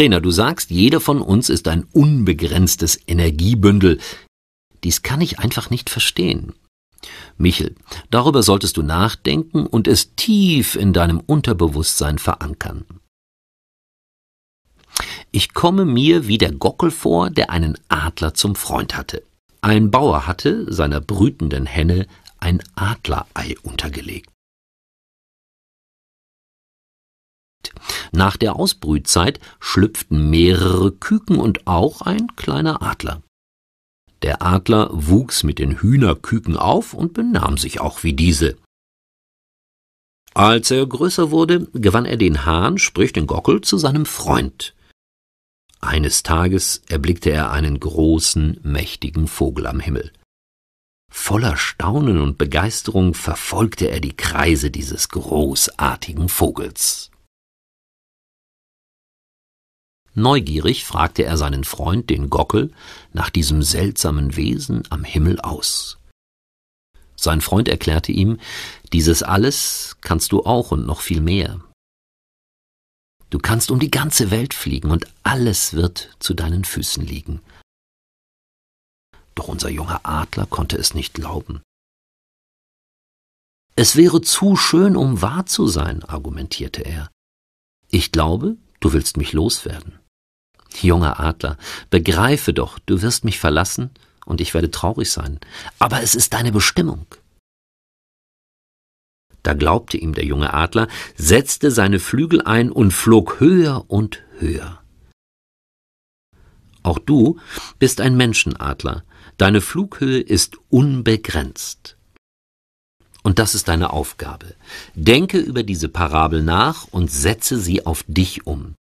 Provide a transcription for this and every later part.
Trainer, du sagst, jeder von uns ist ein unbegrenztes Energiebündel. Dies kann ich einfach nicht verstehen. Michel, darüber solltest du nachdenken und es tief in deinem Unterbewusstsein verankern. Ich komme mir wie der Gockel vor, der einen Adler zum Freund hatte. Ein Bauer hatte seiner brütenden Henne ein Adlerei untergelegt. Nach der Ausbrützeit schlüpften mehrere Küken und auch ein kleiner Adler. Der Adler wuchs mit den Hühnerküken auf und benahm sich auch wie diese. Als er größer wurde, gewann er den Hahn, sprich den Gockel, zu seinem Freund. Eines Tages erblickte er einen großen, mächtigen Vogel am Himmel. Voller Staunen und Begeisterung verfolgte er die Kreise dieses großartigen Vogels. Neugierig fragte er seinen Freund, den Gockel, nach diesem seltsamen Wesen am Himmel aus. Sein Freund erklärte ihm, dieses alles kannst du auch und noch viel mehr. Du kannst um die ganze Welt fliegen und alles wird zu deinen Füßen liegen. Doch unser junger Adler konnte es nicht glauben. Es wäre zu schön, um wahr zu sein, argumentierte er. Ich glaube, du willst mich loswerden. Junger Adler, begreife doch, du wirst mich verlassen und ich werde traurig sein, aber es ist deine Bestimmung. Da glaubte ihm der junge Adler, setzte seine Flügel ein und flog höher und höher. Auch du bist ein Menschenadler, deine Flughöhe ist unbegrenzt. Und das ist deine Aufgabe. Denke über diese Parabel nach und setze sie auf dich um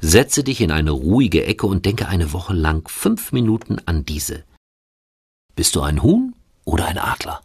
setze dich in eine ruhige Ecke und denke eine Woche lang fünf Minuten an diese. Bist du ein Huhn oder ein Adler?